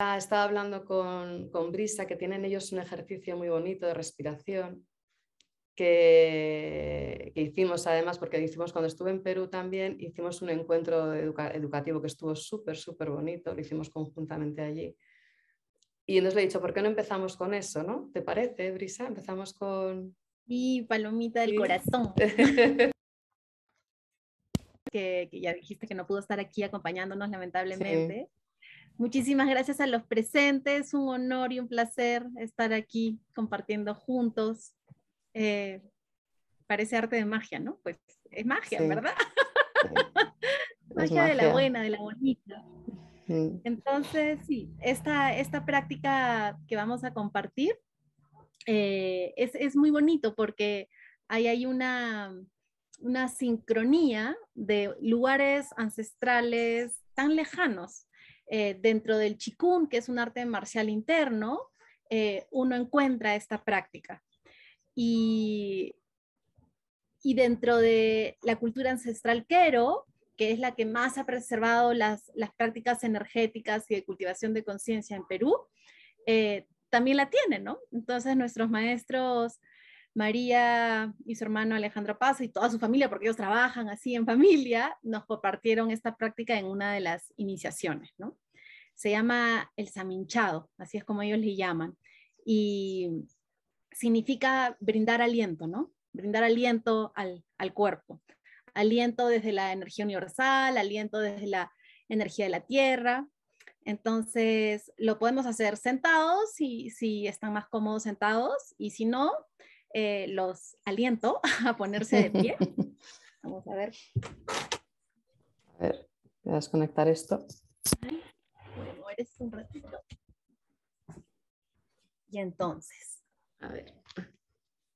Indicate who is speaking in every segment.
Speaker 1: Ah, estaba hablando con, Brisa, que tienen ellos un ejercicio muy bonito de respiración, que, que, hicimos además, porque hicimos cuando estuve en Perú también, hicimos un encuentro educativo que estuvo súper, súper bonito, lo hicimos conjuntamente allí. Y entonces le he dicho, ¿por qué no empezamos con eso? ¿no? ¿Te parece, Brisa? Empezamos con... Y palomita del corazón.
Speaker 2: que, ya dijiste que no pudo estar aquí acompañándonos, lamentablemente. Muchísimas gracias a los presentes, un honor y un placer estar aquí compartiendo juntos. Eh, parece arte de magia, ¿no? Pues es magia, ¿verdad?
Speaker 3: magia, de la buena,
Speaker 2: de la bonita.
Speaker 3: Entonces,
Speaker 2: sí, esta, esta práctica que vamos a compartir eh, es, muy bonito porque ahí hay una, una sincronía de lugares ancestrales tan lejanos eh, dentro del chikun, que es un arte marcial interno, eh, uno encuentra esta práctica. Y, dentro de la cultura ancestral quero, que es la que más ha preservado las, prácticas energéticas y de cultivación de conciencia en Perú, eh, también la tiene ¿no? Entonces nuestros maestros María y su hermano Alejandro Paz y toda su familia, porque ellos trabajan así en familia, nos compartieron esta práctica en una de las iniciaciones, ¿no? Se llama el saminchado, así es como ellos le llaman, y significa brindar aliento, ¿no? Brindar aliento al, cuerpo, aliento desde la energía universal, aliento desde la energía de la tierra, entonces, lo podemos hacer sentados si están más cómodos sentados y si no, eh, los aliento a ponerse de pie. Vamos a ver.
Speaker 1: A ver, voy a desconectar esto.
Speaker 2: Y entonces,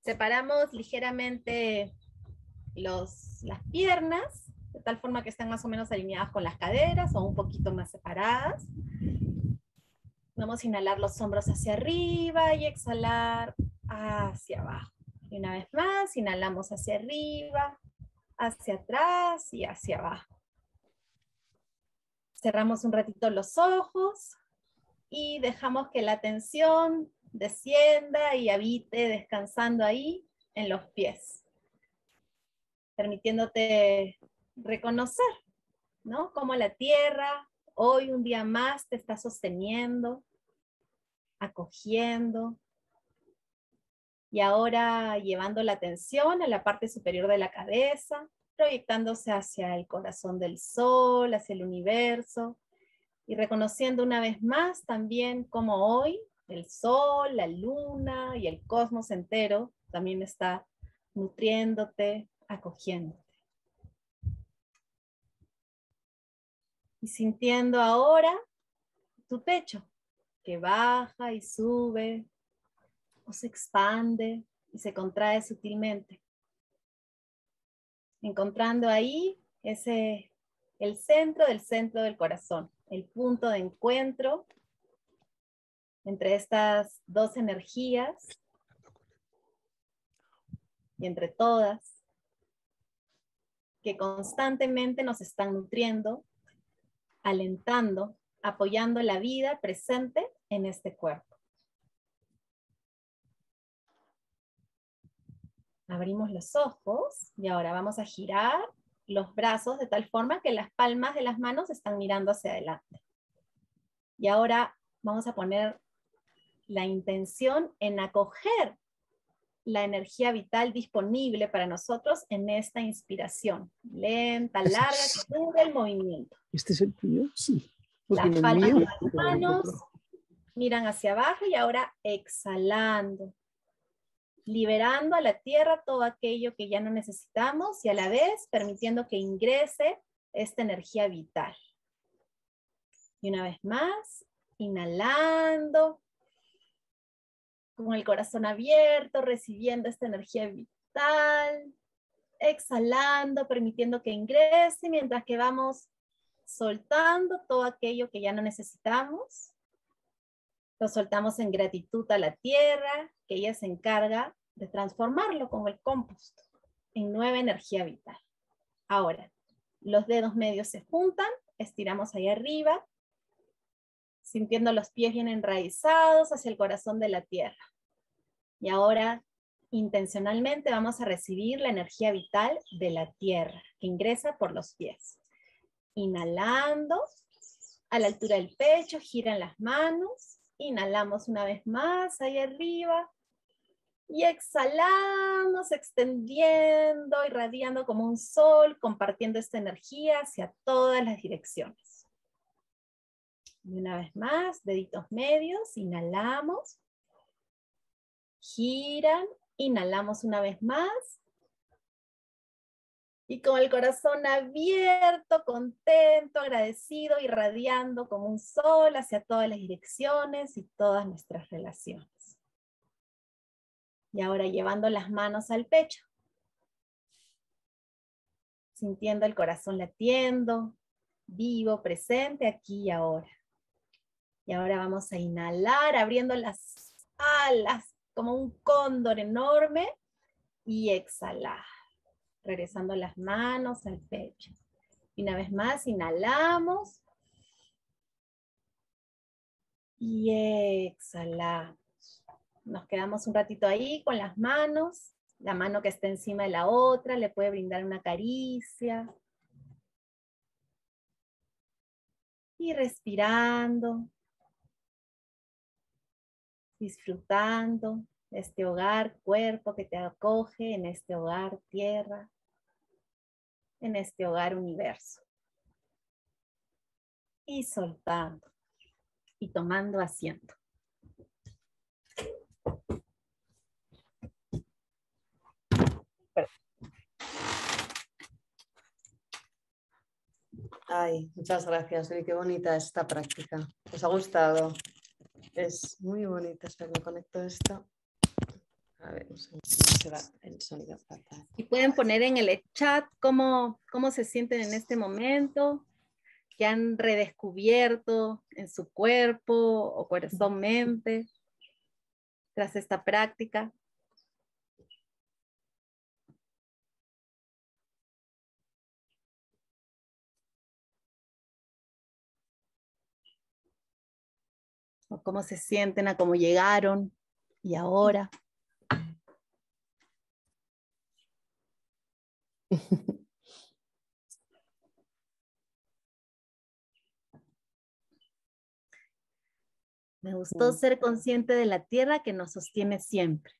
Speaker 2: separamos ligeramente los, las piernas, de tal forma que estén más o menos alineadas con las caderas o un poquito más separadas. Vamos a inhalar los hombros hacia arriba y exhalar hacia abajo. Y una vez más, inhalamos hacia arriba, hacia atrás y hacia abajo. Cerramos un ratito los ojos y dejamos que la tensión descienda y habite descansando ahí en los pies, permitiéndote reconocer, ¿no? Cómo la tierra hoy un día más te está sosteniendo, acogiendo, y ahora llevando la atención a la parte superior de la cabeza, proyectándose hacia el corazón del sol, hacia el universo y reconociendo una vez más también como hoy el sol, la luna y el cosmos entero también está nutriéndote, acogiéndote. Y sintiendo ahora tu pecho que baja y sube se expande y se contrae sutilmente. Encontrando ahí ese, el centro del centro del corazón, el punto de encuentro entre estas dos energías y entre todas que constantemente nos están nutriendo, alentando, apoyando la vida presente en este cuerpo. Abrimos los ojos y ahora vamos a girar los brazos de tal forma que las palmas de las manos están mirando hacia adelante. Y ahora vamos a poner la intención en acoger la energía vital disponible para nosotros en esta inspiración. Lenta, este larga, que el movimiento.
Speaker 3: ¿Este es el tuyo? Sí. Las palmas de las manos
Speaker 2: miran hacia abajo y ahora exhalando liberando a la tierra todo aquello que ya no necesitamos y a la vez permitiendo que ingrese esta energía vital. Y una vez más, inhalando, con el corazón abierto, recibiendo esta energía vital, exhalando, permitiendo que ingrese mientras que vamos soltando todo aquello que ya no necesitamos lo soltamos en gratitud a la tierra, que ella se encarga de transformarlo como el compost en nueva energía vital. Ahora, los dedos medios se juntan, estiramos ahí arriba, sintiendo los pies bien enraizados hacia el corazón de la tierra. Y ahora, intencionalmente, vamos a recibir la energía vital de la tierra que ingresa por los pies. Inhalando, a la altura del pecho, giran las manos Inhalamos una vez más ahí arriba. Y exhalamos, extendiendo, irradiando como un sol, compartiendo esta energía hacia todas las direcciones. Y una vez más, deditos medios, inhalamos, giran, inhalamos una vez más y con el corazón abierto, contento, agradecido, irradiando como un sol
Speaker 3: hacia todas las direcciones y todas nuestras relaciones. Y ahora llevando las manos al pecho,
Speaker 2: sintiendo el corazón latiendo, vivo, presente, aquí y ahora. Y ahora vamos a inhalar abriendo las alas como un cóndor enorme y exhalar regresando las manos al pecho. Y una vez más, inhalamos. Y exhalamos. Nos quedamos un ratito ahí con las manos. La mano que está encima de la otra le puede brindar una caricia.
Speaker 3: Y respirando. Disfrutando este hogar,
Speaker 2: cuerpo que te acoge en este hogar, tierra en este hogar universo. Y soltando y tomando asiento.
Speaker 1: Ay, muchas gracias, y qué bonita esta práctica. ¿Os ha gustado? Es muy bonita, espero me conecto esto. A ver, el
Speaker 2: Y pueden poner en el chat cómo, cómo se sienten en este momento, qué han redescubierto en su
Speaker 3: cuerpo o corazón-mente tras esta práctica. o cómo se sienten a cómo llegaron y ahora. Me gustó ser consciente de la tierra que nos sostiene siempre.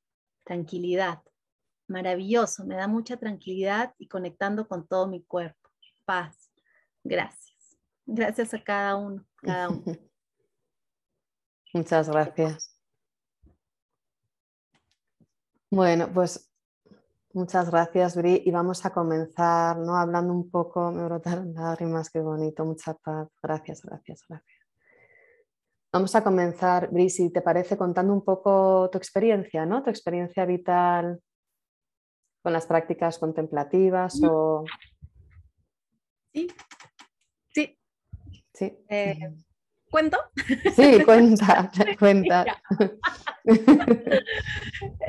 Speaker 2: Tranquilidad. Maravilloso, me da mucha tranquilidad y conectando con todo mi cuerpo. Paz. Gracias. Gracias a cada uno, uno.
Speaker 1: Muchas gracias. Bueno, pues Muchas gracias, Bri. Y vamos a comenzar, ¿no? Hablando un poco, me brotaron lágrimas, qué bonito, mucha paz. Gracias, gracias, gracias. Vamos a comenzar, Bri, si te parece, contando un poco tu experiencia, ¿no? Tu experiencia vital con las prácticas contemplativas mm. o... Sí, sí. Sí. Eh, ¿Cuento? Sí, cuenta, cuenta.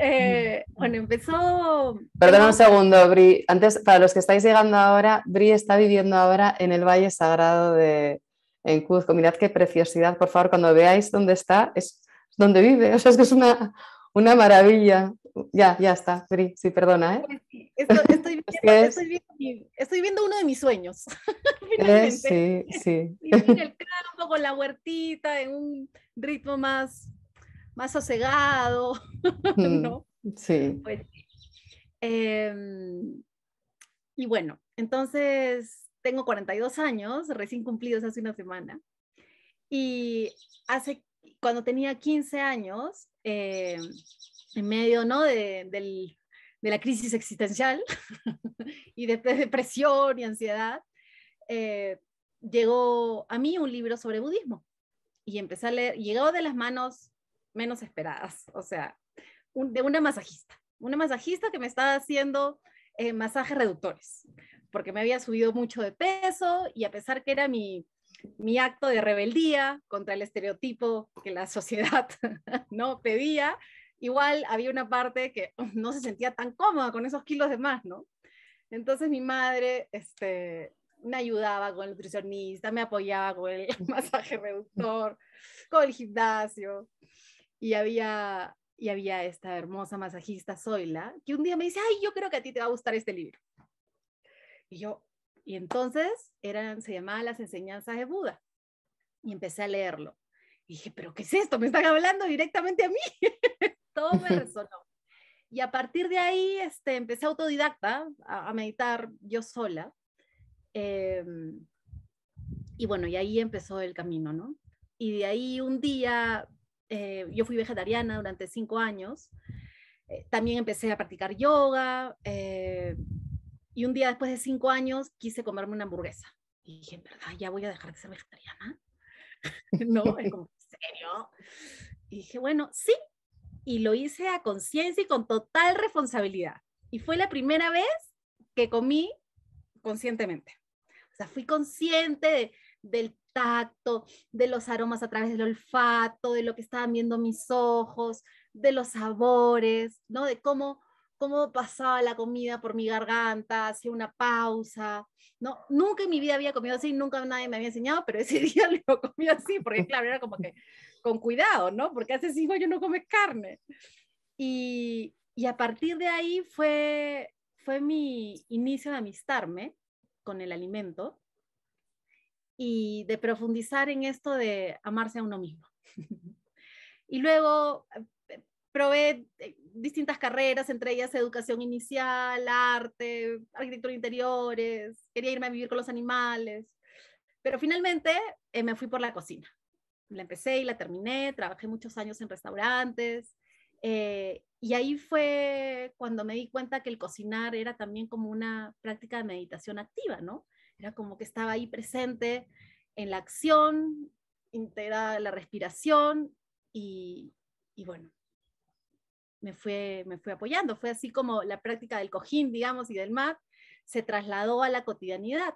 Speaker 2: Eh, bueno, empezó...
Speaker 1: Perdón un segundo, Bri. Antes, para los que estáis llegando ahora, Bri está viviendo ahora en el Valle Sagrado de en Cuzco. Mirad qué preciosidad, por favor, cuando veáis dónde está, es donde vive. O sea, es que es una, una maravilla. Ya, ya está, Bri, sí, perdona, ¿eh?
Speaker 2: estoy, viendo, uno de mis sueños, eh, finalmente.
Speaker 1: Sí, sí, sí. Vivir
Speaker 2: el poco con la huertita en un ritmo más, más sosegado,
Speaker 3: mm, ¿no? Sí.
Speaker 2: Pues em, y bueno, entonces tengo 42 años, recién cumplidos hace una semana, y hace, cuando tenía 15 años, em, en medio ¿no? de, la crisis existencial y de depresión y ansiedad, eh, llegó a mí un libro sobre budismo y empecé a leer, llegó de las manos menos esperadas, o sea, de una masajista, una masajista que me estaba haciendo eh, masajes reductores, porque me había subido mucho de peso y a pesar que era mi, mi acto de rebeldía contra el estereotipo que la sociedad no pedía, igual había una parte que no se sentía tan cómoda con esos kilos de más, ¿no? Entonces mi madre este, me ayudaba con el nutricionista, me apoyaba con el masaje reductor, con el gimnasio. Y había, y había esta hermosa masajista, Zoila, que un día me dice, ay, yo creo que a ti te va a gustar este libro. Y yo, y entonces eran, se llamaba Las enseñanzas de Buda. Y empecé a leerlo. Y dije, pero ¿qué es esto? Me están hablando directamente a mí. todo me resonó. Y a partir de ahí este, empecé autodidacta a, meditar yo sola. Em, y bueno, y ahí empezó el camino, ¿no? Y de ahí un día, eh, yo fui vegetariana durante cinco años, eh, también empecé a practicar yoga, eh, y un día después de cinco años quise comerme una hamburguesa. Y dije, verdad ya voy a dejar de ser vegetariana?
Speaker 3: no, es como, ¿en serio?
Speaker 2: Y dije, bueno, sí, y lo hice a conciencia y con total responsabilidad. Y fue la primera vez que comí conscientemente. O sea, fui consciente del tacto, de los aromas a través del olfato, de lo que estaban viendo mis ojos, de los sabores, ¿no? De cómo cómo pasaba la comida por mi garganta, hacía una pausa, ¿no? Nunca en mi vida había comido así, nunca nadie me había enseñado, pero ese día lo comí así, porque claro, era como que con cuidado, ¿no? Porque hace cinco años no comes carne. Y, y a partir de ahí fue, fue mi inicio de amistarme con el alimento y de profundizar en esto de amarse a uno mismo. y luego probé eh, distintas carreras, entre ellas educación inicial, arte, arquitectura de interiores, quería irme a vivir con los animales, pero finalmente eh, me fui por la cocina. La empecé y la terminé, trabajé muchos años en restaurantes eh, y ahí fue cuando me di cuenta que el cocinar era también como una práctica de meditación activa, ¿no? Era como que estaba ahí presente en la acción, integrada la respiración y, y bueno, me fue, me apoyando. Fue así como la práctica del cojín, digamos, y del mat se trasladó a la cotidianidad.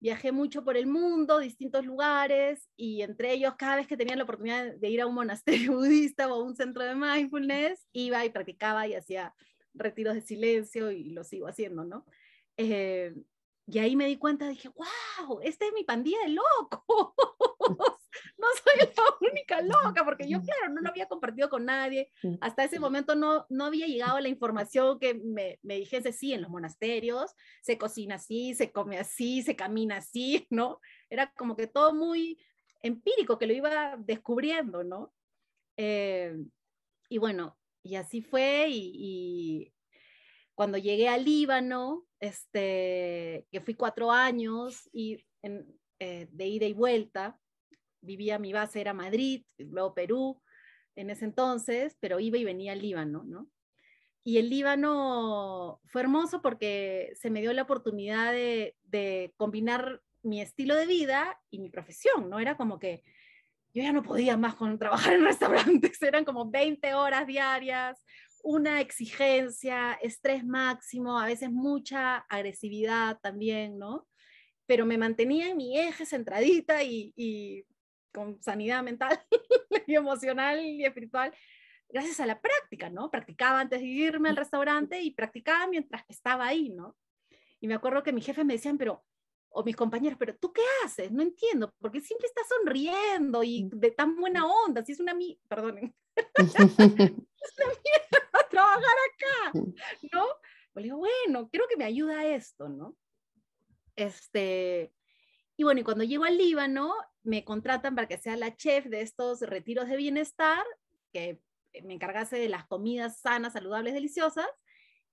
Speaker 2: Viajé mucho por el mundo, distintos lugares, y entre ellos, cada vez que tenía la oportunidad de ir a un monasterio budista o a un centro de mindfulness, iba y practicaba y hacía retiros de silencio y lo sigo haciendo, ¿no? Eh, y ahí me di cuenta, dije, wow, esta es mi pandilla de locos no soy la única loca, porque yo, claro, no lo había compartido con nadie. Mm. Hasta ese momento no, había llegado la información que me, dijese, sí, en los monasterios se cocina así, se come así, se camina así, ¿no? Era como que todo muy empírico, que lo iba descubriendo, ¿no? Eh, y bueno, y así fue, y, cuando llegué al Líbano, este, que fui cuatro años eh, de ida y vuelta, vivía, mi base era Madrid, luego Perú en ese entonces, pero iba y venía al Líbano, ¿no? Y el Líbano fue hermoso porque se me dio la oportunidad de, combinar mi estilo de vida y mi profesión, ¿no? Era como que yo ya no podía más con trabajar en restaurantes, eran como 20 horas diarias, una exigencia, estrés máximo, a veces mucha agresividad también, ¿no? Pero me mantenía en mi eje centradita y con sanidad mental y emocional y espiritual gracias a la práctica, ¿no? Practicaba antes de irme al restaurante y practicaba mientras estaba ahí, ¿no? Y me acuerdo que mi jefe me decían, pero, o mis compañeros, pero ¿tú qué haces? No entiendo, porque siempre estás sonriendo y de tan buena onda, si es una mi, perdonen,
Speaker 3: es una
Speaker 2: mierda trabajar acá, ¿no? Pues digo, bueno, creo que me ayuda esto, ¿no? Este, y bueno, cuando llego al Líbano, me contratan para que sea la chef de estos retiros de bienestar, que me encargase de las comidas sanas, saludables, deliciosas.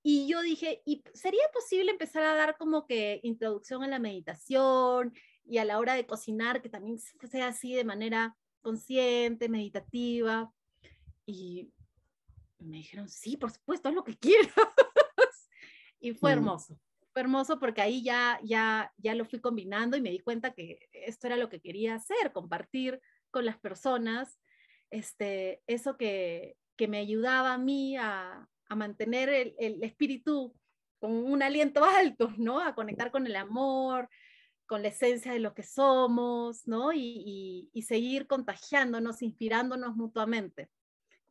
Speaker 2: Y yo dije, ¿y sería posible empezar a dar como que introducción a la meditación y a la hora de cocinar, que también sea así de manera consciente, meditativa? Y me dijeron, sí, por supuesto, haz lo que quieras. y fue mm. hermoso hermoso porque ahí ya, ya, ya lo fui combinando y me di cuenta que esto era lo que quería hacer, compartir con las personas, este, eso que, que me ayudaba a mí a, mantener el, espíritu con un aliento alto, ¿no? A conectar con el amor, con la esencia de lo que somos, ¿no? y seguir contagiándonos, inspirándonos mutuamente.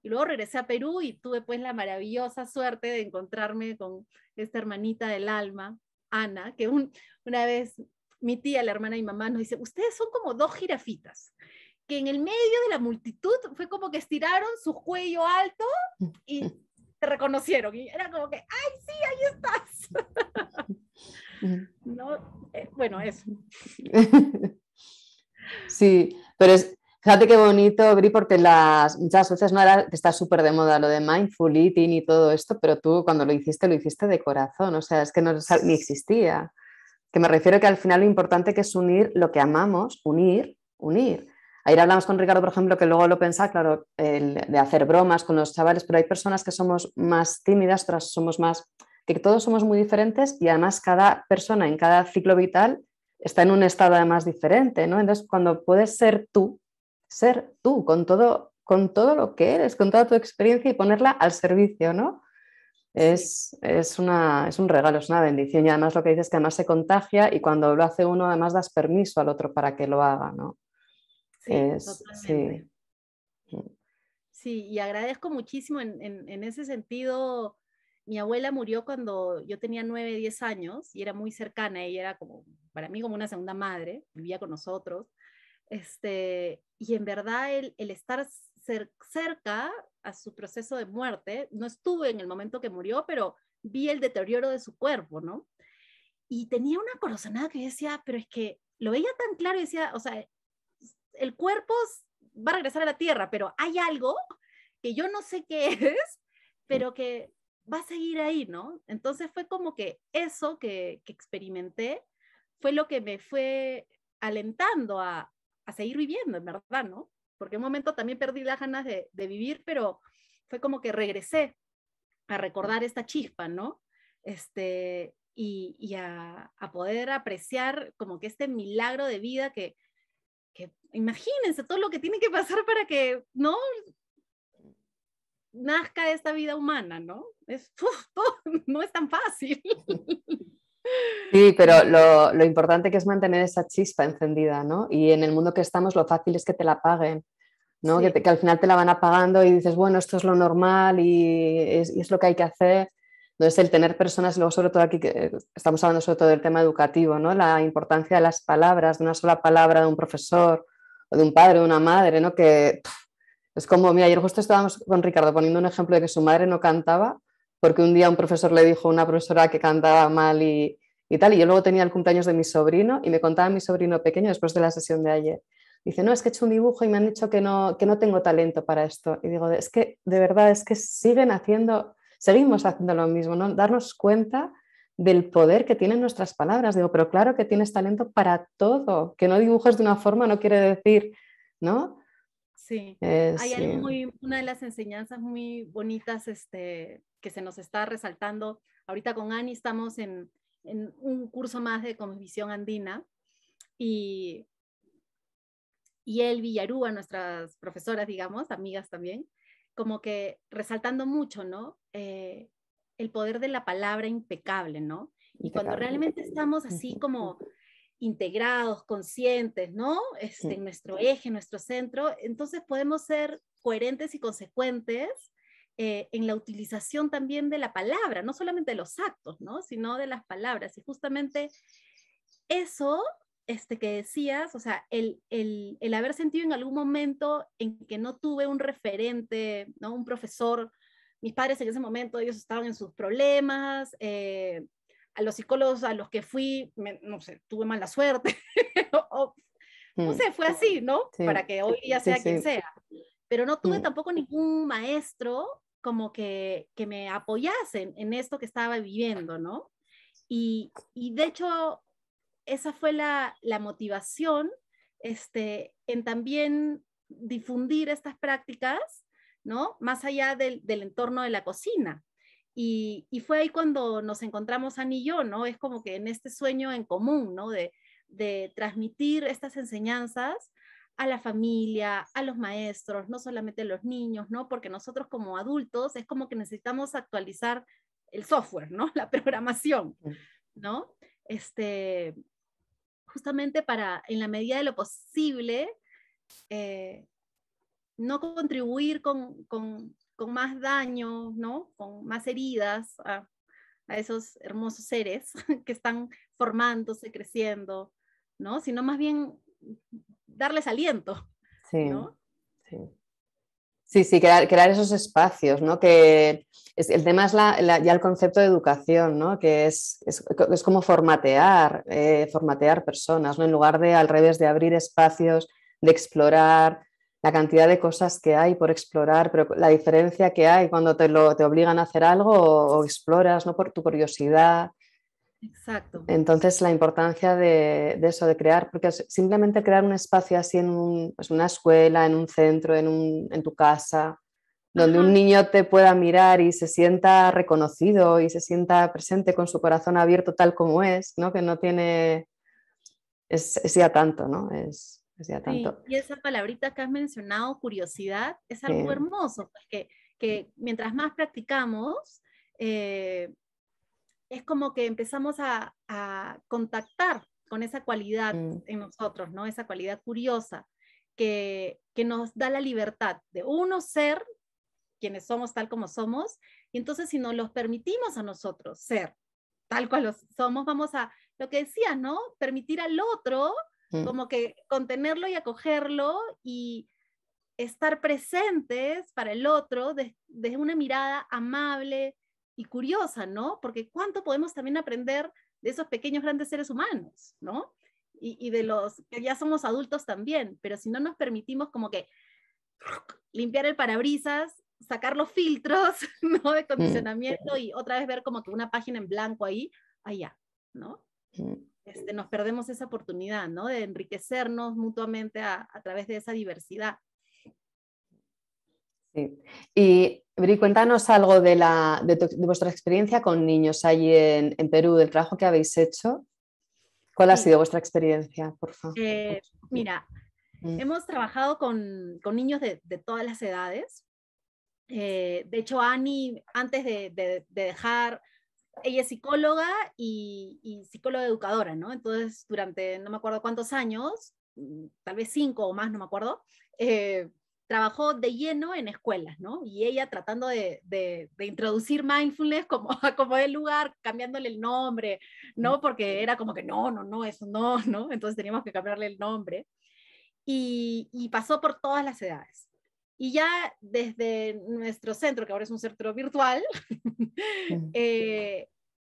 Speaker 2: Y luego regresé a Perú y tuve pues la maravillosa suerte de encontrarme con esta hermanita del alma, Ana, que una vez mi tía, la hermana y mamá nos dice, ustedes son como dos jirafitas, que en el medio de la multitud fue como que estiraron su cuello alto y te reconocieron. Y era como que, ay, sí, ahí estás. no, eh, bueno, eso.
Speaker 1: sí, pero es, Fíjate qué bonito, Bri, porque las, muchas veces no era, está súper de moda lo de mindful eating y todo esto, pero tú cuando lo hiciste, lo hiciste de corazón, o sea, es que no ni existía. Que me refiero que al final lo importante que es unir lo que amamos, unir, unir. Ayer hablamos con Ricardo, por ejemplo, que luego lo pensaba, claro, de hacer bromas con los chavales, pero hay personas que somos más tímidas, otras somos más, que todos somos muy diferentes y además cada persona en cada ciclo vital está en un estado además diferente, ¿no? Entonces, cuando puedes ser tú, ser tú, con todo, con todo lo que eres, con toda tu experiencia y ponerla al servicio, ¿no? Es, es, una, un regalo, es una bendición y además lo que dices es que además se contagia y cuando lo hace uno además das permiso al otro para que lo haga, ¿no? Sí,
Speaker 2: Sí. y agradezco muchísimo en, ese sentido. Mi abuela murió cuando yo tenía 9, 10 años y era muy cercana, y era como, para mí como una segunda madre, vivía con nosotros este, y en verdad el, estar cerca a su proceso de muerte, no estuve en el momento que murió, pero vi el deterioro de su cuerpo, ¿no? Y tenía una corazonada que decía, pero es que lo veía tan claro y decía, o sea, el cuerpo va a regresar a la tierra, pero hay algo que yo no sé qué es, pero que va a seguir ahí, ¿no? Entonces fue como que eso que experimenté fue lo que me fue alentando a, a seguir viviendo, en verdad, ¿no? Porque en un momento también perdí las ganas de, vivir, pero fue como que regresé a recordar esta chispa, ¿no? Este, y, a, poder apreciar como que este milagro de vida que, que, imagínense todo lo que tiene que pasar para que no nazca esta vida humana, ¿no? Es, no es tan fácil.
Speaker 1: Sí, pero lo, importante que es mantener esa chispa encendida, ¿no? Y en el mundo que estamos lo fácil es que te la paguen, ¿no? Que, al final te la van apagando y dices, bueno, esto es lo normal y es, lo que hay que hacer. Entonces, el tener personas, luego sobre todo aquí, que eh, estamos hablando sobre todo del tema educativo, ¿no? La importancia de las palabras, de una sola palabra de un profesor o de un padre, o de una madre, ¿no? Que es como, mira, ayer justo estábamos con Ricardo poniendo un ejemplo de que su madre no cantaba porque un día un profesor le dijo a una profesora que cantaba mal y, tal, y yo luego tenía el cumpleaños de mi sobrino y me contaba mi sobrino pequeño después de la sesión de ayer. Dice, no, es que he hecho un dibujo y me han dicho que no, que no tengo talento para esto. Y digo, es que de verdad, es que siguen haciendo, seguimos haciendo lo mismo, ¿no? Darnos cuenta del poder que tienen nuestras palabras. Digo, pero claro que tienes talento para todo. Que no dibujes de una forma no quiere decir, ¿no?
Speaker 2: Sí. Eh, Hay muy, una de las enseñanzas muy bonitas este, que se nos está resaltando. Ahorita con Ani estamos en, un curso más de Comisión Andina y, y El Villarúa, nuestras profesoras, digamos, amigas también, como que resaltando mucho, ¿no? Eh, el poder de la palabra impecable, ¿no? Y cuando realmente estamos así como integrados, conscientes, ¿no? Este, Nuestro eje, nuestro centro, entonces podemos ser coherentes y consecuentes eh, en la utilización también de la palabra, no solamente de los actos, ¿no? sino de las palabras. Y justamente eso este, que decías, o sea, el, el, el, haber sentido en algún momento en que no tuve un referente, ¿no? un profesor, mis padres en ese momento, ellos estaban en sus problemas, eh, a los psicólogos a los que fui, no sé, tuve mala suerte, no hmm, sé, fue así, ¿no? Para que hoy ya sea quien sea. Pero no tuve hmm. tampoco ningún maestro como que, me apoyasen en esto que estaba viviendo, ¿no? Y, de hecho, esa fue la, motivación este, en también difundir estas prácticas, ¿no? Más allá del, entorno de la cocina. Y, y, fue ahí cuando nos encontramos Ani y yo, ¿no? Es como que en este sueño en común, ¿no? de transmitir estas enseñanzas a la familia, a los maestros, no solamente a los niños, ¿no? Porque nosotros como adultos es como que necesitamos actualizar el software, ¿no? La programación, ¿no? Este, justamente para, en la medida de lo posible, eh, no contribuir con, más daño, ¿no? Con más heridas a, a esos hermosos seres que están formándose, creciendo, ¿no? Sino más bien darles aliento.
Speaker 1: Sí. Sí. Sí, crear, esos espacios, ¿no? Que es, el tema es ya el concepto de educación, ¿no? Que es, es, como formatear, eh, formatear personas, ¿no? En lugar de al revés de abrir espacios, de explorar la cantidad de cosas que hay por explorar, pero la diferencia que hay cuando te, lo, te obligan a hacer algo o exploras, ¿no? Por tu curiosidad, Exacto. Entonces, la importancia de, eso, de crear, porque simplemente crear un espacio así en pues, una escuela, en un centro, en, tu casa, donde un niño te pueda mirar y se sienta reconocido y se sienta presente con su corazón abierto tal como es, ¿no? que no tiene... Es, ya tanto, ¿no? Es, ya tanto.
Speaker 2: y esa palabrita que has mencionado, curiosidad, es algo hermoso, pues, que mientras más practicamos, eh, es como que empezamos a, contactar con esa cualidad mm. en nosotros, ¿no? Esa cualidad curiosa que, nos da la libertad de uno ser quienes somos tal como somos, y entonces si nos los permitimos a nosotros ser tal cual los somos, vamos a, lo que decías, ¿no? Permitir al otro, mm. como que contenerlo y acogerlo y estar presentes para el otro desde una mirada amable, y curiosa, ¿no? Porque cuánto podemos también aprender de esos pequeños grandes seres humanos, ¿no? Y, de los que ya somos adultos también, pero si no nos permitimos como que limpiar el parabrisas, sacar los filtros, ¿no? De condicionamiento y otra vez ver como que una página en blanco ahí, allá, ¿no? Este, nos perdemos esa oportunidad, ¿no? De enriquecernos mutuamente a través de esa diversidad.
Speaker 1: Y Bri, cuéntanos algo de, la, de, vuestra experiencia con niños allí en, Perú, del trabajo que habéis hecho. ¿Cuál ha sido vuestra experiencia, por favor?
Speaker 2: Eh, mira, mm. hemos trabajado con, con niños de, todas las edades. Eh, de hecho, Ani, antes de, dejar, ella es psicóloga y, y psicóloga educadora, ¿no? Entonces, durante no me acuerdo cuántos años, mm, tal vez cinco o más, no me acuerdo, eh, trabajó de lleno en escuelas, ¿no? Y ella tratando de, introducir mindfulness como, como el lugar, cambiándole el nombre, ¿no? Porque era como que no, no, no, eso no, ¿no? Entonces teníamos que cambiarle el nombre. Y, pasó por todas las edades. Y ya desde nuestro centro, que ahora es un centro virtual,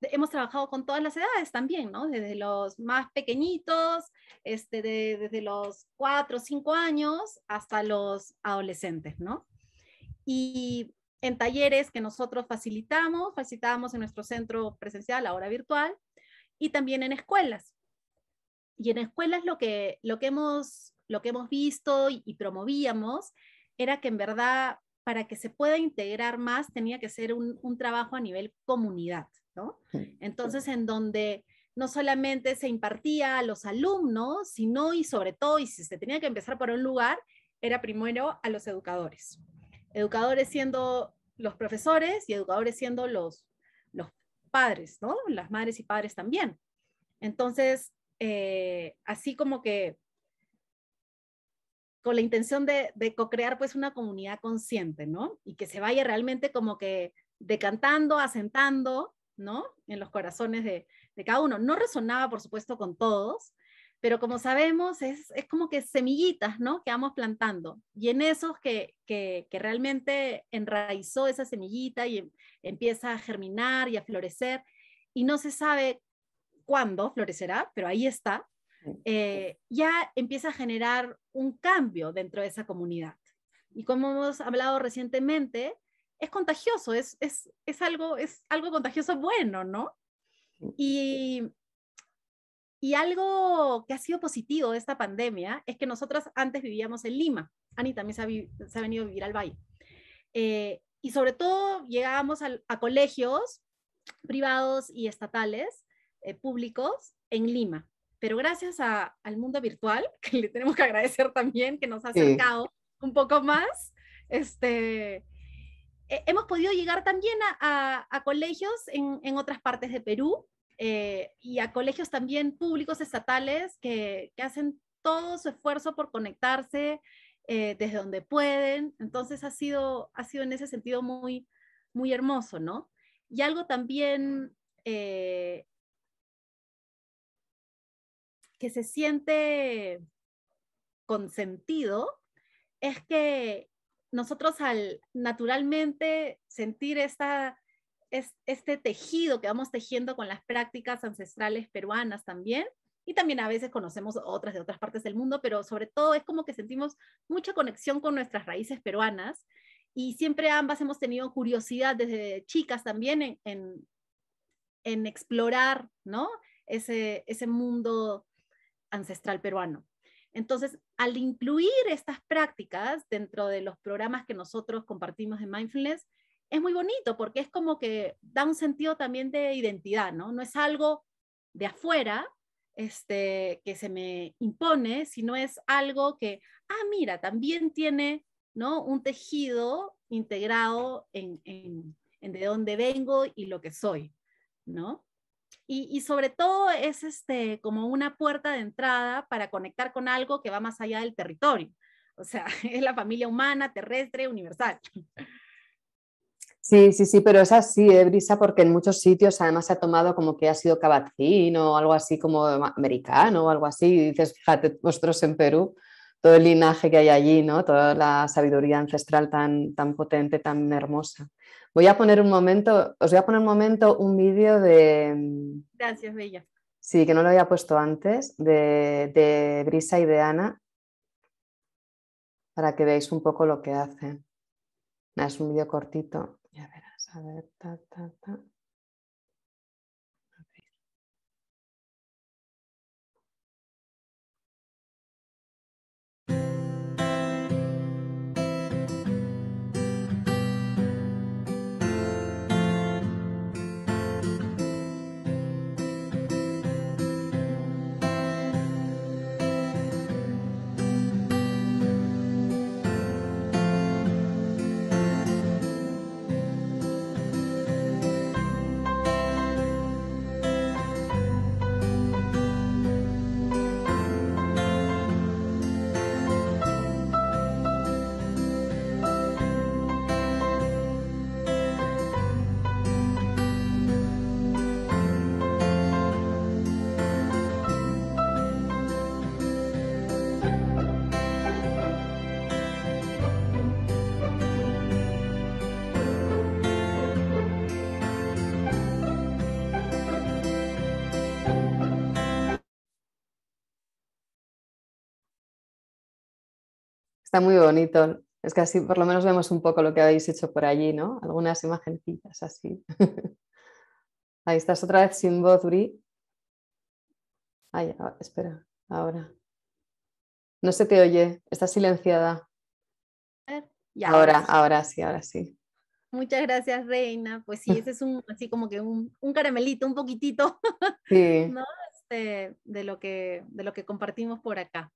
Speaker 2: hemos trabajado con todas las edades también, ¿no? Desde los más pequeñitos, este, desde los 4 o 5 años hasta los adolescentes, ¿no? Y en talleres que nosotros facilitamos, facilitábamos en nuestro centro presencial, ahora virtual, y también en escuelas. Y en escuelas lo que, lo que, hemos, lo que hemos visto y, promovíamos era que en verdad para que se pueda integrar más tenía que ser un, un trabajo a nivel comunidad, ¿no? Entonces, en donde no solamente se impartía a los alumnos, sino y sobre todo, y si se tenía que empezar por un lugar, era primero a los educadores. Educadores siendo los profesores y educadores siendo los, los padres, ¿no? Las madres y padres también. Entonces, eh, así como que con la intención de, co-crear pues una comunidad consciente, ¿no? Y que se vaya realmente como que decantando, asentando ¿no? En los corazones de, cada uno. No resonaba, por supuesto, con todos, pero como sabemos, es, como que semillitas, ¿no? Que vamos plantando. Y en esos que, realmente enraizó esa semillita y em, empieza a germinar y a florecer, y no se sabe cuándo florecerá, pero ahí está, eh, ya empieza a generar un cambio dentro de esa comunidad. Y como hemos hablado recientemente, es contagioso, es, es, es, algo, es algo contagioso bueno, ¿no? Y, y algo que ha sido positivo de esta pandemia es que nosotras antes vivíamos en Lima, Ani también se ha, ha venido a vivir al valle. Eh, y sobre todo llegábamos a, colegios privados y estatales, eh, públicos, en Lima. Pero gracias al mundo virtual, que le tenemos que agradecer también, que nos ha acercado un poco más, este, eh, hemos podido llegar también a, colegios en, otras partes de Perú eh, y a colegios también públicos estatales que, hacen todo su esfuerzo por conectarse eh, desde donde pueden. Entonces ha sido, ha sido en ese sentido muy, muy hermoso, ¿no? Y algo también que se siente consentido es que nosotros al naturalmente sentir esta, es, este tejido que vamos tejiendo con las prácticas ancestrales peruanas también, y también a veces conocemos otras de otras partes del mundo, pero sobre todo es como que sentimos mucha conexión con nuestras raíces peruanas y siempre ambas hemos tenido curiosidad desde chicas también en, en, en explorar ¿no? ese, ese mundo ancestral peruano. Entonces, al incluir estas prácticas dentro de los programas que nosotros compartimos de mindfulness, es muy bonito porque es como que da un sentido también de identidad, ¿no? No es algo de afuera este, que se me impone, sino es algo que, ah, mira, también tiene ¿no? un tejido integrado en, en de dónde vengo y lo que soy, ¿no? Y, sobre todo es este, como una puerta de entrada para conectar con algo que va más allá del territorio. O sea, es la familia humana, terrestre, universal.
Speaker 1: Sí, sí, sí, pero es así, ¿eh, Brisa, porque en muchos sitios además se ha tomado como que ha sido cabacín o algo así como americano o algo así. Y dices, fíjate, vosotros en Perú el linaje que hay allí, ¿no? toda la sabiduría ancestral tan, tan potente, tan hermosa. Voy a poner un momento, os voy a poner un momento un vídeo de... Gracias, Bella. Sí, que no lo había puesto antes, de, de Brisa y de Ana, para que veáis un poco lo que hacen. Es un vídeo cortito, ya verás, a ver,
Speaker 3: ta, ta, ta.
Speaker 1: muy bonito. Es que así por lo menos vemos un poco lo que habéis hecho por allí, ¿no? Algunas imagencitas así. Ahí estás otra vez sin voz, Bri. Ah, espera, ahora. No se te oye, está silenciada.
Speaker 2: ahora,
Speaker 1: sí. ahora sí,
Speaker 2: Muchas gracias, Reina. Pues sí, ese es un, así como que un, caramelito, un poquitito ¿no? Este, de, lo que, de lo que compartimos por acá.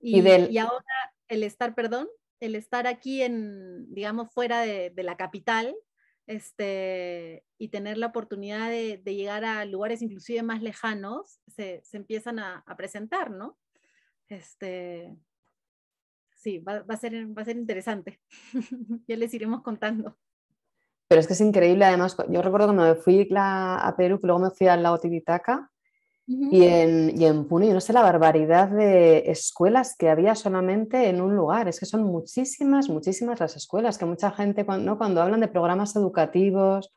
Speaker 2: Y, ahora el estar, perdón, el estar aquí en, digamos, fuera de, la capital, este, y tener la oportunidad de, llegar a lugares inclusive más lejanos, se, empiezan a, presentar, ¿no? Este, sí, va, a ser, va a ser interesante. ya les iremos contando.
Speaker 1: Pero es que es increíble, además, yo recuerdo que me fui a Perú, luego me fui al lago y, en, y en no sé la barbaridad de escuelas que había solamente en un lugar. Es que son muchísimas, muchísimas las escuelas, que mucha gente cuando, cuando hablan de programas educativos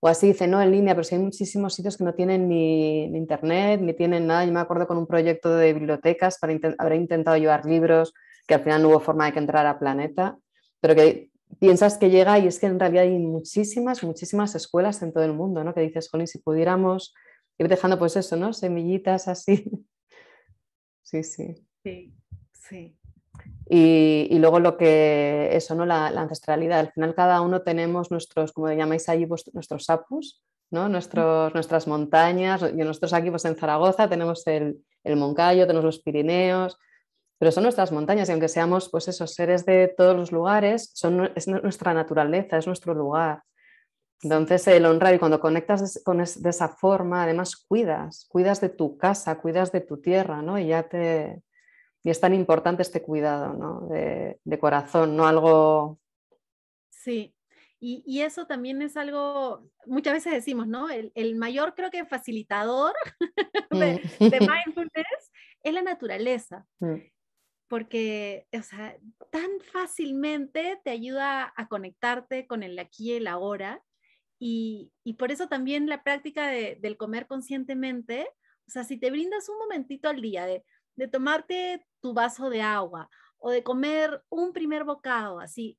Speaker 1: o así dicen, no, en línea, pero sí hay muchísimos sitios que no tienen ni, internet, ni tienen nada. Yo me acuerdo con un proyecto de bibliotecas para haber intentado llevar libros, que al final no hubo forma de que entrara a Planeta, pero que piensas que llega y es que en realidad hay muchísimas, muchísimas escuelas en todo el mundo, ¿no? Que dices, jolín, si pudiéramos ir dejando pues eso, ¿no? Semillitas así. Sí, sí.
Speaker 3: Sí, sí.
Speaker 1: Y, luego lo que, eso, ¿no? La, ancestralidad. Al final cada uno tenemos nuestros, como llamáis allí, nuestros sapus, ¿no? Nuestros, nuestras montañas. Y nosotros aquí pues en Zaragoza tenemos el, Moncayo, tenemos los Pirineos, pero son nuestras montañas y aunque seamos pues esos seres de todos los lugares, son, es nuestra naturaleza, es nuestro lugar. Entonces, el honrar y cuando conectas con de esa forma, además cuidas, cuidas de tu casa, cuidas de tu tierra, ¿no? Y ya te. Y es tan importante este cuidado, ¿no? De, corazón, no algo.
Speaker 2: Sí, y, eso también es algo, muchas veces decimos, ¿no? El, mayor, creo que facilitador de, mm. de, mindfulness es la naturaleza. Mm. Porque, o sea, tan fácilmente te ayuda a conectarte con el aquí y el ahora. Y, por eso también la práctica del comer conscientemente, o sea, si te brindas un momentito al día de, tomarte tu vaso de agua o de comer un primer bocado así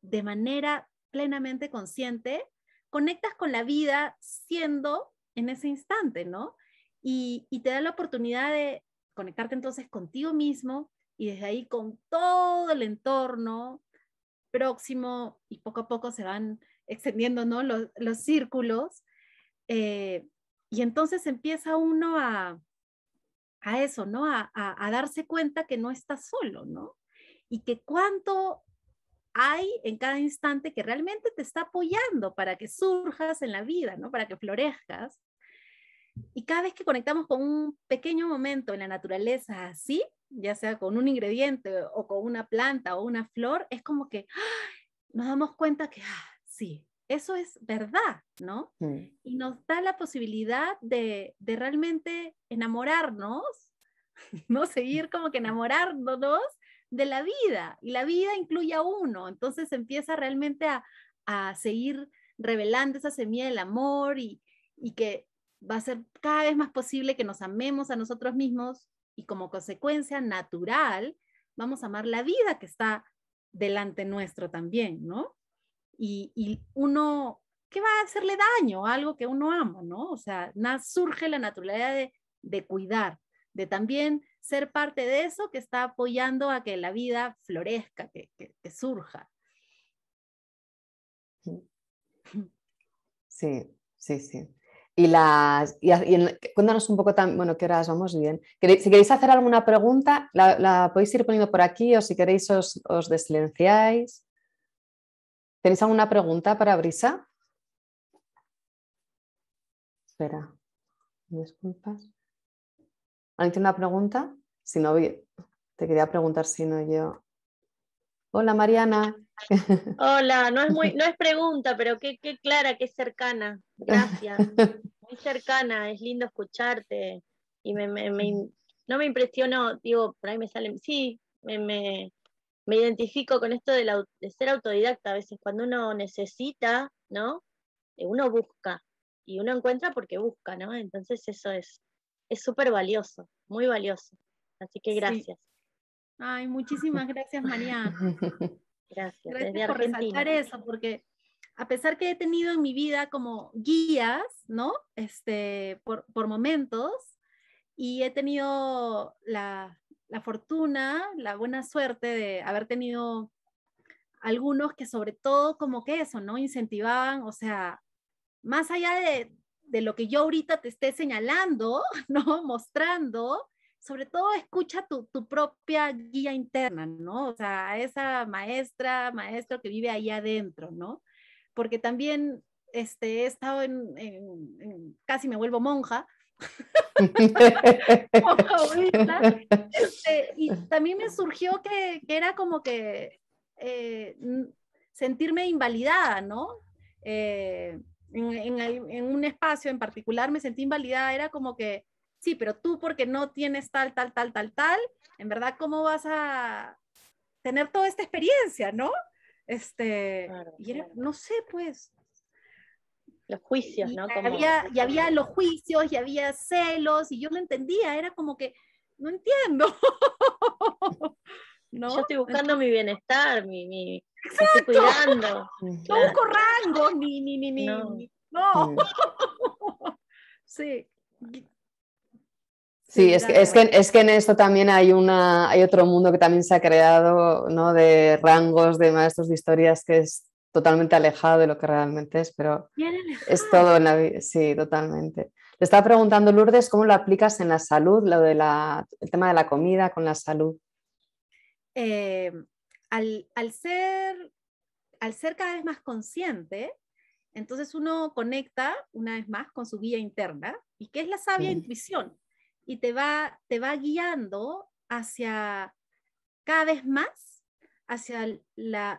Speaker 2: de manera plenamente consciente, conectas con la vida siendo en ese instante, ¿no? Y, y, te da la oportunidad de conectarte entonces contigo mismo y desde ahí con todo el entorno próximo y poco a poco se van extendiendo los, círculos. Eh, y entonces empieza uno a, eso, ¿no? A, a, darse cuenta que no está solo, ¿no? Y que cuánto hay en cada instante que realmente te está apoyando para que surjas en la vida, ¿no? Para que florezcas. Y cada vez que conectamos con un pequeño momento en la naturaleza así, ya sea con un ingrediente o con una planta o una flor, es como que ¡ah! nos damos cuenta que ¡ah! sí, eso es verdad, ¿no? Y nos da la posibilidad de, realmente enamorarnos, ¿no? Seguir como que enamorándonos de la vida, y la vida incluye a uno, entonces empieza realmente a, a seguir revelando esa semilla del amor y, y que va a ser cada vez más posible que nos amemos a nosotros mismos y como consecuencia natural vamos a amar la vida que está delante nuestro también, ¿no? y, uno, ¿qué va a hacerle daño a algo que uno ama, no? O sea, surge la naturaleza de, cuidar, de también ser parte de eso que está apoyando a que la vida florezca, que, surja.
Speaker 1: Sí, sí, sí. Y, las, y, cuéntanos un poco, también, bueno, qué ahora vamos bien. Si queréis hacer alguna pregunta, la, podéis ir poniendo por aquí o si queréis os, os desilenciáis. ¿Tenéis alguna pregunta para Brisa? Espera, disculpas. ¿Alguien tiene una pregunta? Si no, te quería preguntar si no yo. Hola Mariana.
Speaker 2: Hola, no es, no es pregunta, pero qué, clara, qué cercana. Gracias. Muy cercana, es lindo escucharte. Y no me impresionó, digo, por ahí me salen, sí, me, me identifico con esto de, ser autodidacta. A veces cuando uno necesita, ¿no? Eh, uno busca y uno encuentra porque busca, ¿no? Entonces eso es es súper valioso, muy valioso. Así que gracias. Ay, muchísimas gracias, María. gracias. Gracias por resaltar eso, porque a pesar que he tenido en mi vida como guías, ¿no? Este, por, por momentos, y he tenido la, la fortuna, la buena suerte de haber tenido algunos que sobre todo como que eso, ¿no? Incentivaban, o sea, más allá de, lo que yo ahorita te esté señalando, ¿no? Mostrando, sobre todo escucha tu, tu, propia guía interna, ¿no? O sea, esa maestra, maestro que vive ahí adentro, ¿no? Porque también este, he estado en casi me vuelvo monja, este, y también me surgió que, era como que eh, sentirme invalidada, ¿no? Eh, en, un espacio en particular me sentí invalidada, era como que, sí, pero tú porque no tienes tal, tal, tal, tal, tal, en verdad, ¿cómo vas a tener toda esta experiencia, no? Este, y era, no sé, pues, los juicios, ¿no? Había, y había los juicios, y había celos, y yo no entendía, era como que, no entiendo. ¿No? Yo estoy buscando mi bienestar,
Speaker 3: mi, mi No busco
Speaker 2: rango ni, ni, ni, No. Mm. sí.
Speaker 1: Sí, es que, es, que, en esto también hay, una, hay otro mundo que también se ha creado, ¿no? De rangos de maestros de historias que es totalmente alejado de lo que realmente es, pero es todo en la vida, sí, totalmente. Le estaba preguntando, Lourdes, ¿cómo lo aplicas en la salud, lo de la, el tema de la comida con la salud?
Speaker 2: Eh, al, ser, al ser cada vez más consciente, entonces uno conecta una vez más con su guía interna, y que es la sabia intuición, y te va, te va guiando hacia cada vez más hacia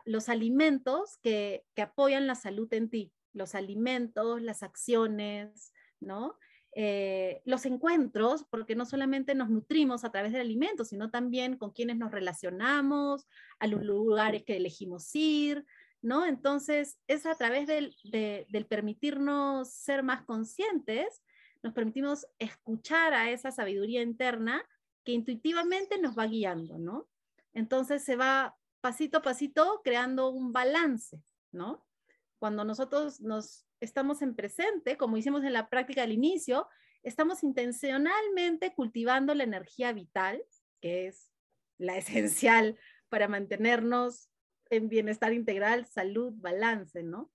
Speaker 2: los alimentos que, apoyan la salud en ti, los alimentos, las acciones, ¿no? Eh, los encuentros, porque no solamente nos nutrimos a través del alimento, sino también con quienes nos relacionamos, a los lugares que elegimos ir, ¿no? Entonces, es a través del, permitirnos ser más conscientes, nos permitimos escuchar a esa sabiduría interna que intuitivamente nos va guiando, ¿no? Entonces se va pasito a pasito creando un balance, ¿no? Cuando nosotros nos estamos en presente, como hicimos en la práctica al inicio, estamos intencionalmente cultivando la energía vital, que es la esencial para mantenernos en bienestar integral, salud, balance, ¿no?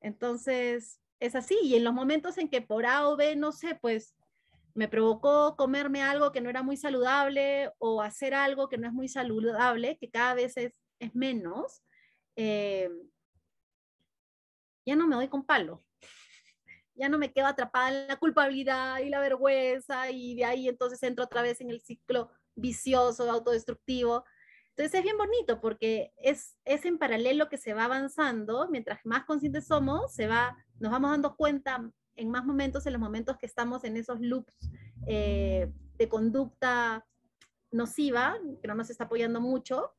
Speaker 2: Entonces, es así. Y en los momentos en que por A o B, no sé, pues me provocó comerme algo que no era muy saludable o hacer algo que no es muy saludable, que cada vez es es menos, eh, ya no me doy con palo. Ya no me quedo atrapada en la culpabilidad y la vergüenza y de ahí entonces entro otra vez en el ciclo vicioso, autodestructivo. Entonces es bien bonito porque es, es en paralelo que se va avanzando, mientras más conscientes somos, se va, nos vamos dando cuenta en más momentos, en los momentos que estamos en esos loops eh, de conducta nociva, que no nos está apoyando mucho,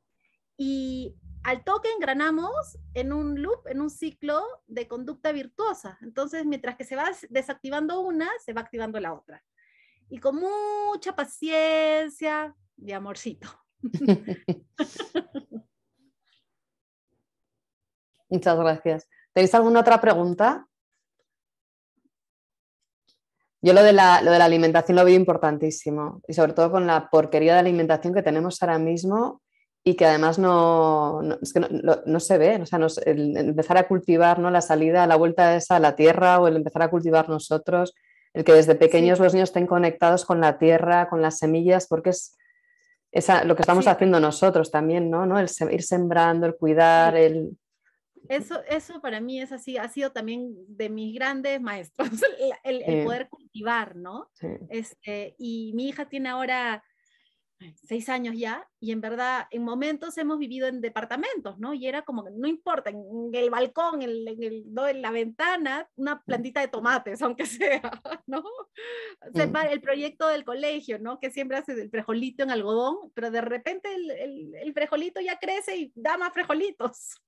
Speaker 2: y al toque engranamos en un loop, en un ciclo de conducta virtuosa. Entonces, mientras que se va desactivando una, se va activando la otra. Y con mucha paciencia y amorcito.
Speaker 1: Muchas gracias. ¿Tenéis alguna otra pregunta? Yo lo de, la, lo de la alimentación lo veo importantísimo y sobre todo con la porquería de alimentación que tenemos ahora mismo y que además no, se ve, o sea, el empezar a cultivar la salida, la vuelta esa a la tierra o el empezar a cultivar nosotros, el que desde pequeños los niños estén conectados con la tierra, con las semillas, porque es esa, lo que estamos haciendo nosotros también, ¿no? El ir sembrando, el cuidar, el...
Speaker 2: Eso, eso para mí es así, ha sido también de mis grandes maestros, el, poder cultivar, ¿no? Este, y mi hija tiene ahora seis años ya, y en verdad en momentos hemos vivido en departamentos, ¿no? Y era como no importa, en el balcón, en, el, en la ventana, una plantita de tomates, aunque sea, ¿no? el proyecto del colegio, ¿no? Que siempre hace el frejolito en algodón, pero de repente el, el, frejolito ya crece y da más frejolitos.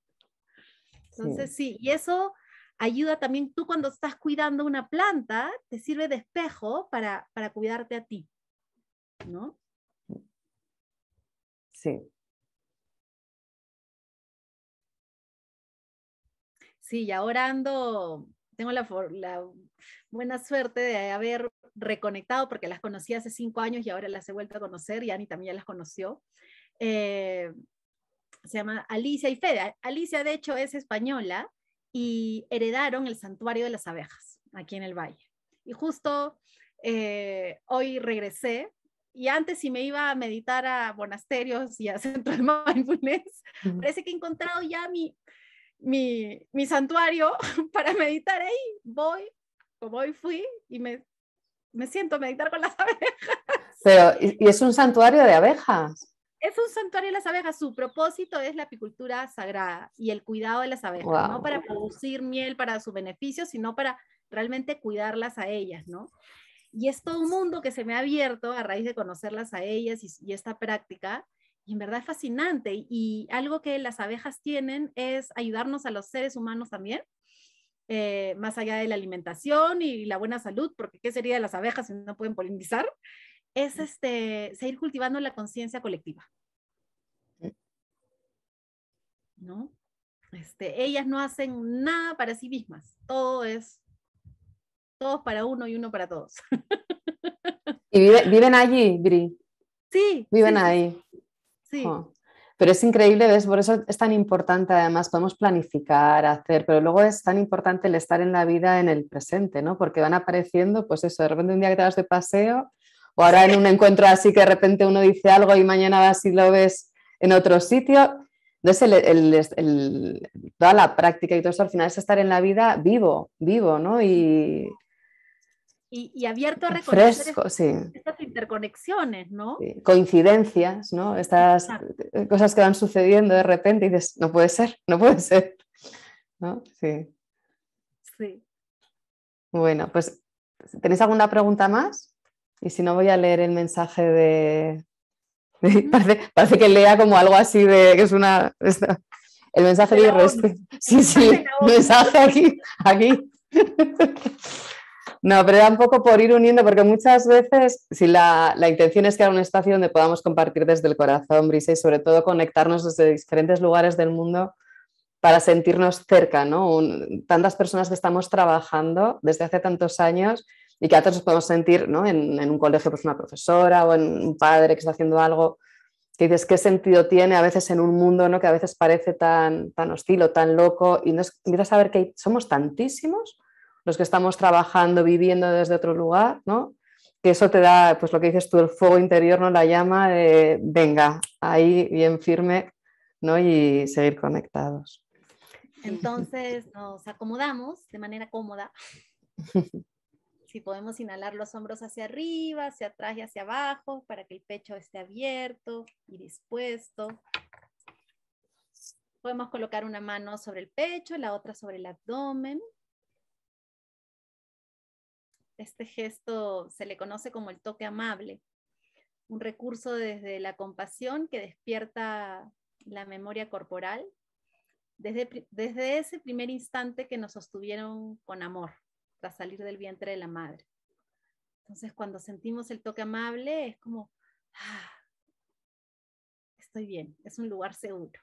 Speaker 2: Entonces, sí, sí y eso ayuda también tú cuando estás cuidando una planta, te sirve de espejo para, para cuidarte a ti,
Speaker 3: ¿no? Sí. Sí, y ahora ando, tengo la,
Speaker 2: buena suerte de haber reconectado, porque las conocí hace cinco años y ahora las he vuelto a conocer, y Ani también las conoció. Eh, se llama Alicia y Fede. Alicia, de hecho, es española y heredaron el santuario de las abejas aquí en el valle. Y justo eh, hoy regresé y antes si me iba a meditar a monasterios y a centros de mindfulness, parece que he encontrado ya mi, mi, mi, santuario para meditar ahí. Voy, como hoy fui, y me, me siento a meditar con las abejas.
Speaker 1: Pero, ¿y es un santuario de abejas?
Speaker 2: Es un santuario de las abejas. Su propósito es la apicultura sagrada y el cuidado de las abejas, no para producir miel para su beneficio, sino para realmente cuidarlas a ellas, ¿no? Y es todo un mundo que se me ha abierto a raíz de conocerlas a ellas y, esta práctica. Y en verdad es fascinante. Y algo que las abejas tienen es ayudarnos a los seres humanos también, eh, más allá de la alimentación y la buena salud, porque ¿qué sería de las abejas si no pueden polinizar? Es este, seguir cultivando la conciencia colectiva. ¿No? Este, ellas no hacen nada para sí mismas, todo es todos para uno y uno para todos.
Speaker 1: ¿Y viven allí, Bri? Sí. Viven ahí. Sí. Pero es increíble, ¿ves? Por eso es tan importante, además, podemos planificar, hacer, pero luego es tan importante el estar en la vida en el presente, ¿no? Porque van apareciendo, pues eso, de repente un día que te vas de paseo, o ahora en un encuentro así que de repente uno dice algo y mañana vas y lo ves en otro sitio. Entonces, toda la práctica y todo eso al final es estar en la vida vivo, vivo, ¿no? Y
Speaker 2: y, abierto a reconocer estas interconexiones, ¿no?
Speaker 1: Coincidencias, ¿no? Estas eh, cosas que van sucediendo de repente y dices, no puede ser, no puede ser. Bueno, pues, ¿tenéis alguna pregunta más? Y si no, voy a leer el mensaje de. Parece, que lea como algo así de que es una. El mensaje de irrespeto. Sí, sí, mensaje aquí, aquí. No, pero era un poco por ir uniendo, porque muchas veces, si la, intención es crear un espacio donde podamos compartir desde el corazón, Brisa, y sobre todo conectarnos desde diferentes lugares del mundo para sentirnos cerca, ¿no? tantas personas que estamos trabajando desde hace tantos años y que a todos nos podemos sentir, ¿no? En, un colegio, pues una profesora o en un padre que está haciendo algo, que dices, ¿qué sentido tiene a veces en un mundo, ¿no? Que a veces parece tan, tan hostil o tan loco y nos empiezas a ver que somos tantísimos los que estamos trabajando, viviendo desde otro lugar, ¿no? Que eso te da, pues lo que dices tú, el fuego interior, ¿no? La llama venga, ahí bien firme, ¿no? Y seguir conectados.
Speaker 2: Entonces nos acomodamos de manera cómoda. Si podemos inhalar los hombros hacia arriba, hacia atrás y hacia abajo para que el pecho esté abierto y dispuesto. Podemos colocar una mano sobre el pecho, la otra sobre el abdomen este gesto se le conoce como el toque amable, un recurso desde la compasión que despierta la memoria corporal desde, desde ese primer instante que nos sostuvieron con amor tras salir del vientre de la madre. Entonces cuando sentimos el toque amable es como, ¡ah! estoy bien, es un lugar seguro.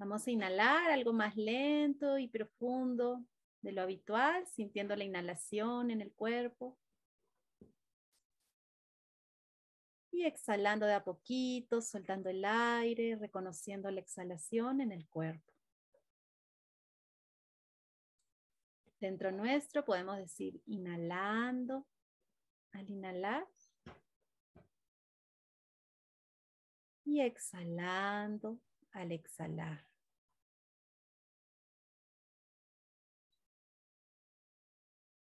Speaker 2: Vamos a inhalar algo más lento y profundo de lo habitual, sintiendo la inhalación en el cuerpo.
Speaker 3: Y exhalando de a poquito, soltando el aire, reconociendo la exhalación en el cuerpo.
Speaker 2: Dentro nuestro podemos decir inhalando. Al inhalar.
Speaker 3: Y exhalando al exhalar.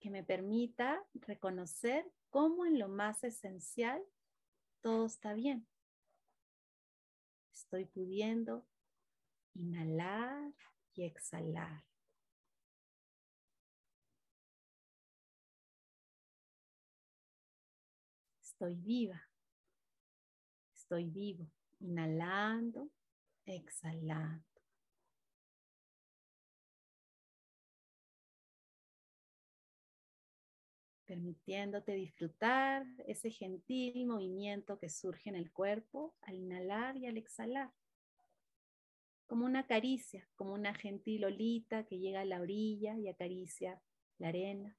Speaker 3: que me permita reconocer cómo en lo más esencial todo está bien. Estoy pudiendo inhalar y exhalar. Estoy viva. Estoy vivo. Inhalando, exhalando. permitiéndote disfrutar ese
Speaker 2: gentil movimiento que surge en el cuerpo al inhalar y al exhalar,
Speaker 3: como una caricia, como una gentil olita que llega a la orilla y acaricia la arena.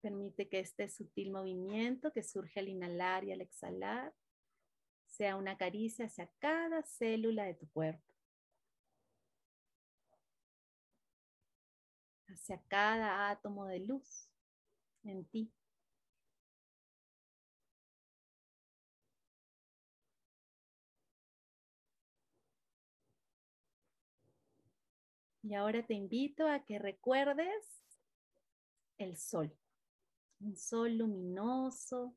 Speaker 3: Permite que este sutil movimiento que surge al inhalar y al exhalar sea una
Speaker 2: caricia hacia cada célula de tu cuerpo.
Speaker 3: hacia cada átomo de luz en ti. Y
Speaker 2: ahora te invito a que recuerdes el sol, un sol luminoso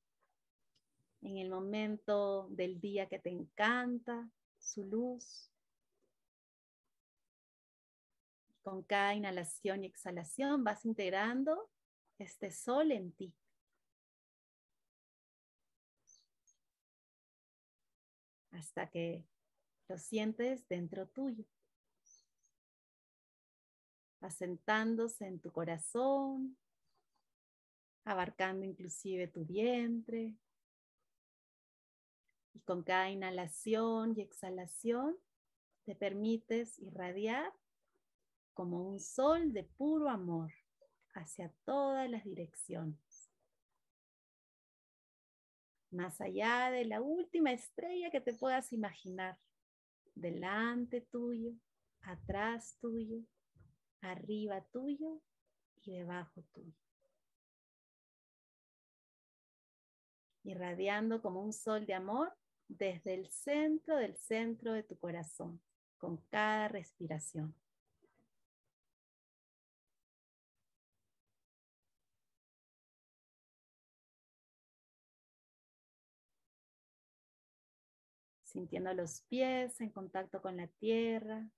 Speaker 2: en el momento del día que te encanta, su luz. con cada inhalación y exhalación vas integrando este sol en ti.
Speaker 3: Hasta que lo sientes dentro tuyo.
Speaker 2: Asentándose en tu corazón, abarcando inclusive tu vientre. Y con cada inhalación y exhalación te permites irradiar como un sol de puro amor hacia todas las direcciones. Más allá de la última estrella que te puedas imaginar, delante tuyo, atrás tuyo, arriba tuyo y debajo tuyo. Irradiando como un sol de amor desde el
Speaker 3: centro del centro de tu corazón, con cada respiración. sintiendo los pies en contacto con la tierra,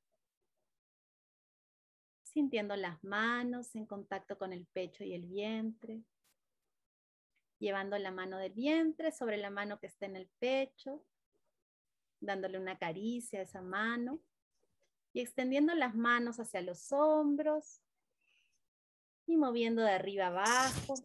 Speaker 2: sintiendo las manos en contacto con el pecho y el vientre, llevando la mano del vientre sobre la mano que está en el pecho, dándole una caricia a esa mano y extendiendo las manos hacia los hombros y moviendo de arriba abajo,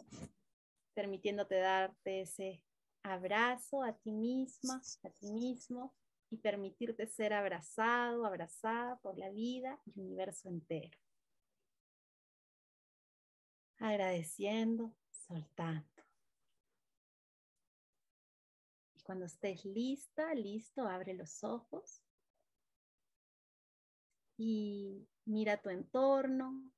Speaker 2: permitiéndote darte ese abrazo a ti misma, a ti mismo, y permitirte ser abrazado, abrazada por la vida y el universo
Speaker 3: entero. Agradeciendo, soltando. Y cuando estés lista, listo, abre los ojos y mira tu
Speaker 2: entorno.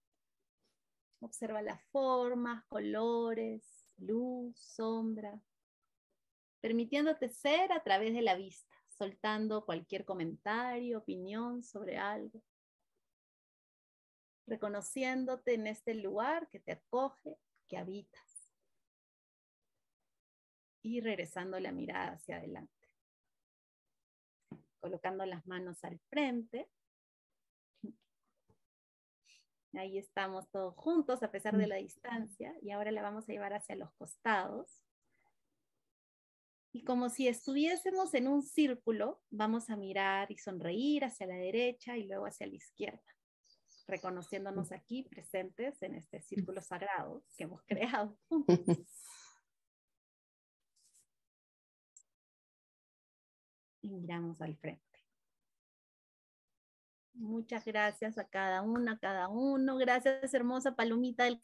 Speaker 2: Observa las formas, colores, luz, sombra, permitiéndote ser a través de la vista, soltando cualquier comentario, opinión sobre algo, reconociéndote en este lugar que te acoge, que habitas.
Speaker 3: Y regresando la mirada hacia adelante. Colocando las manos al frente.
Speaker 2: Ahí estamos todos juntos a pesar de mm. la distancia y ahora la vamos a llevar hacia los costados y como si estuviésemos en un círculo, vamos a mirar y sonreír hacia la derecha y luego hacia la izquierda,
Speaker 3: reconociéndonos aquí presentes en este círculo sagrado que hemos creado. y miramos al frente. Muchas gracias a cada uno, a cada uno. Gracias, hermosa palomita del